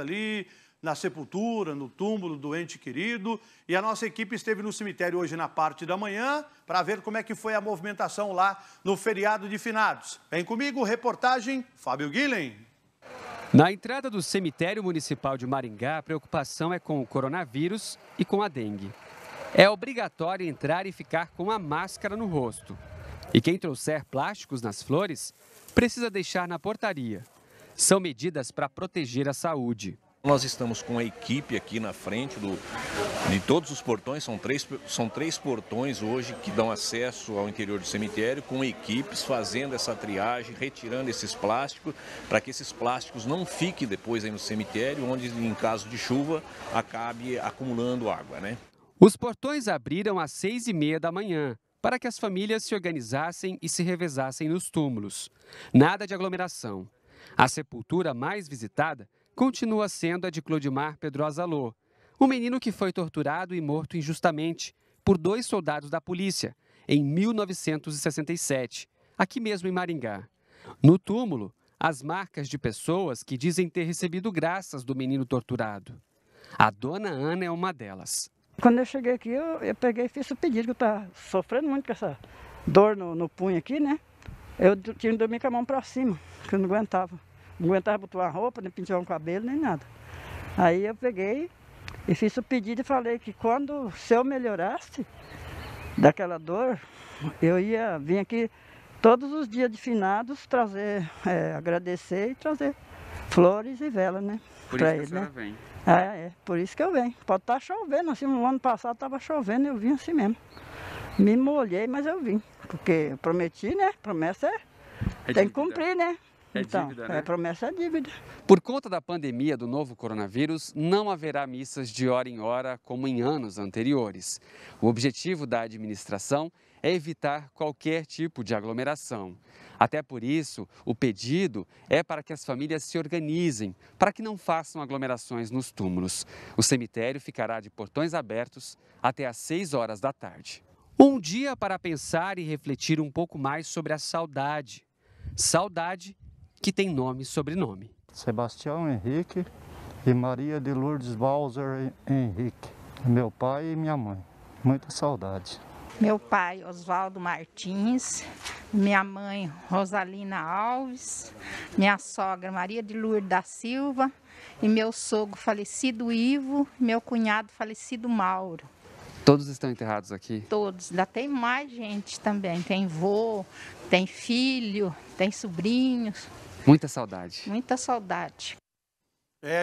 ali na sepultura, no túmulo do ente querido. E a nossa equipe esteve no cemitério hoje na parte da manhã para ver como é que foi a movimentação lá no feriado de finados. Vem comigo, reportagem Fábio Guilhem. Na entrada do cemitério municipal de Maringá, a preocupação é com o coronavírus e com a dengue. É obrigatório entrar e ficar com a máscara no rosto. E quem trouxer plásticos nas flores precisa deixar na portaria são medidas para proteger a saúde. Nós estamos com a equipe aqui na frente do, de todos os portões, são três, são três portões hoje que dão acesso ao interior do cemitério, com equipes fazendo essa triagem, retirando esses plásticos, para que esses plásticos não fiquem depois aí no cemitério, onde em caso de chuva acabe acumulando água. Né? Os portões abriram às seis e meia da manhã, para que as famílias se organizassem e se revezassem nos túmulos. Nada de aglomeração. A sepultura mais visitada continua sendo a de Clodimar Pedrosa Lô, o menino que foi torturado e morto injustamente por dois soldados da polícia em 1967, aqui mesmo em Maringá. No túmulo, as marcas de pessoas que dizem ter recebido graças do menino torturado. A dona Ana é uma delas. Quando eu cheguei aqui, eu, eu peguei e fiz o pedido, que eu estava sofrendo muito com essa dor no, no punho aqui, né? Eu tinha que dormir com a mão para cima, que eu não aguentava. Não aguentava botar uma roupa, nem pintar um cabelo, nem nada. Aí eu peguei e fiz o pedido e falei que quando, se eu melhorasse daquela dor, eu ia vir aqui todos os dias de finados trazer, é, agradecer e trazer flores e vela, né? Por isso ele, que a né? vem. É, é, por isso que eu venho. Pode estar tá chovendo, assim, no ano passado estava chovendo, eu vim assim mesmo. Me molhei, mas eu vim. Porque prometi, né? Promessa é, é tem que cumprir, né? É então, dívida, né? é promessa é dívida. Por conta da pandemia do novo coronavírus, não haverá missas de hora em hora como em anos anteriores. O objetivo da administração é evitar qualquer tipo de aglomeração. Até por isso, o pedido é para que as famílias se organizem, para que não façam aglomerações nos túmulos. O cemitério ficará de portões abertos até às 6 horas da tarde. Um dia para pensar e refletir um pouco mais sobre a saudade. Saudade que tem nome e sobrenome. Sebastião Henrique e Maria de Lourdes Bowser Henrique. Meu pai e minha mãe. Muita saudade. Meu pai, Oswaldo Martins, minha mãe, Rosalina Alves, minha sogra, Maria de Lourdes da Silva, e meu sogro falecido Ivo, meu cunhado falecido Mauro. Todos estão enterrados aqui? Todos. Ainda tem mais gente também. Tem vô, tem filho, tem sobrinhos. Muita saudade. Muita saudade. É,